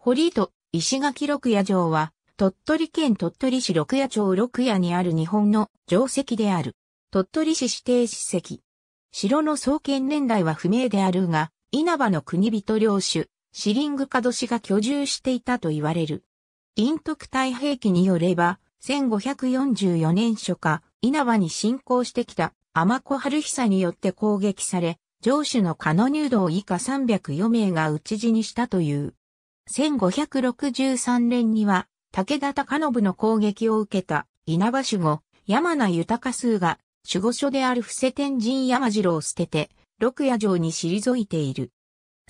堀と石垣六夜城は、鳥取県鳥取市六夜町六夜にある日本の城跡である。鳥取市指定史跡。城の創建年代は不明であるが、稲葉の国人領主、シリングカド氏が居住していたと言われる。陰徳太平記によれば、1544年初夏、稲葉に侵攻してきた天子春久によって攻撃され、城主の加野入道以下304名が討ち死にしたという。1563年には、武田高信の攻撃を受けた稲葉守護、山名豊数が、守護所である伏せ天神山城を捨てて、六夜城に退いている。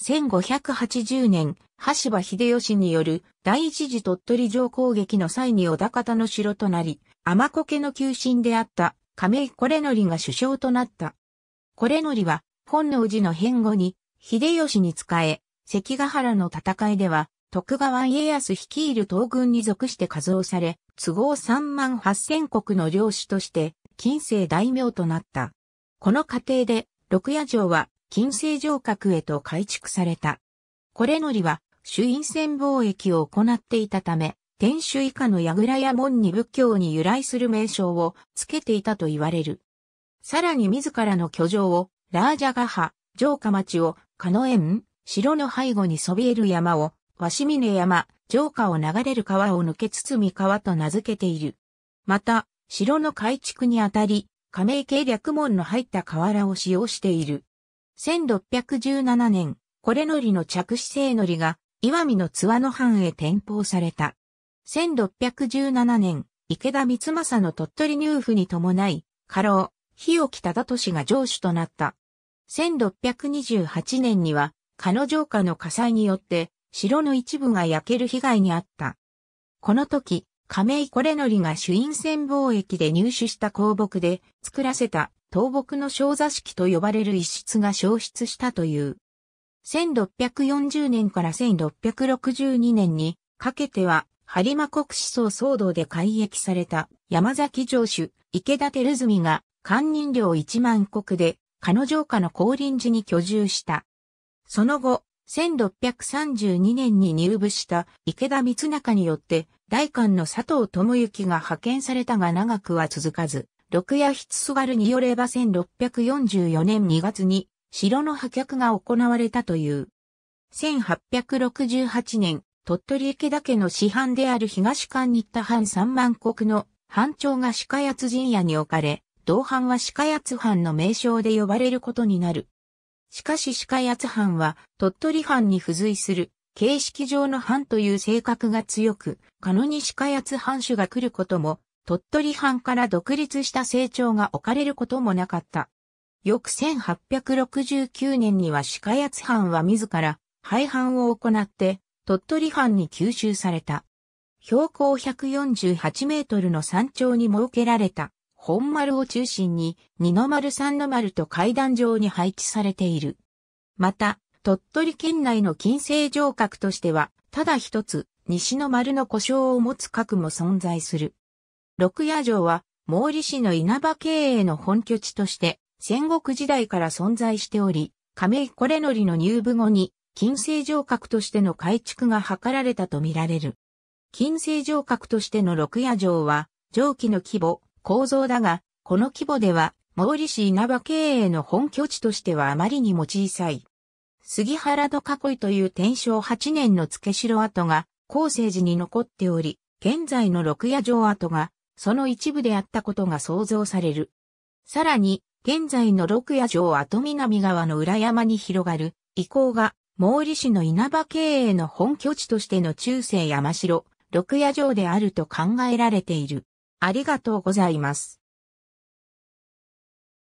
1580年、橋場秀吉による第一次鳥取城攻撃の際に小田方の城となり、天子家の旧臣であった亀井これのりが首相となった。これのりは本能寺の変後に秀吉に仕え、関ヶ原の戦いでは徳川家康率いる東軍に属して加増され、都合3万8千国の領主として、近世大名となった。この過程で、六夜城は近世城郭へと改築された。これのりは、朱印船貿易を行っていたため、天守以下の櫓や門に仏教に由来する名称を付けていたと言われる。さらに自らの居城を、ラージャガハ、城下町を、カノエン、城の背後にそびえる山を、鷲峰山、城下を流れる川を抜けみ川と名付けている。また、城の改築にあたり、亀盟系略門の入った瓦を使用している。1617年、これのりの着子聖のりが、岩見の津和野藩へ転封された。1617年、池田光政の鳥取入府に伴い、家老、日置忠俊が城主となった。1628年には、彼女下の火災によって、城の一部が焼ける被害にあった。この時、亀井これのりが朱印船貿易で入手した香木で作らせた倒木の小座敷と呼ばれる一室が消失したという。1640年から1662年にかけては、播磨国思想騒動で改役された山崎城主池田照住が官人料1万石で、彼女家の降臨時に居住した。その後、1632年に入部した池田光中によって、大官の佐藤智之が派遣されたが長くは続かず、夜・ひ筆すがるによれば1644年2月に城の破却が行われたという。1868年、鳥取池田家の師範である東館っ田藩三万国の藩長が鹿谷津陣屋に置かれ、同藩は鹿谷津藩の名称で呼ばれることになる。しかし鹿科八藩は鳥取藩に付随する形式上の藩という性格が強く、カノに鹿科八藩主が来ることも、鳥取藩から独立した成長が置かれることもなかった。翌1869年には鹿科八藩は自ら廃藩を行って鳥取藩に吸収された。標高148メートルの山頂に設けられた本丸を中心に二の丸三の丸と階段状に配置されている。また、鳥取県内の金星城郭としては、ただ一つ、西の丸の故障を持つ郭も存在する。六夜城は、毛利氏の稲葉経営の本拠地として、戦国時代から存在しており、亀井これのりの入部後に、金星城郭としての改築が図られたとみられる。金星城郭としての六夜城は、上記の規模、構造だが、この規模では、毛利市稲葉経営の本拠地としてはあまりにも小さい。杉原戸囲いという天正8年の付城跡が、後世寺に残っており、現在の六夜城跡が、その一部であったことが想像される。さらに、現在の六夜城跡南側の裏山に広がる、遺構が、毛利市の稲葉経営の本拠地としての中世山城、六夜城であると考えられている。ありがとうございます。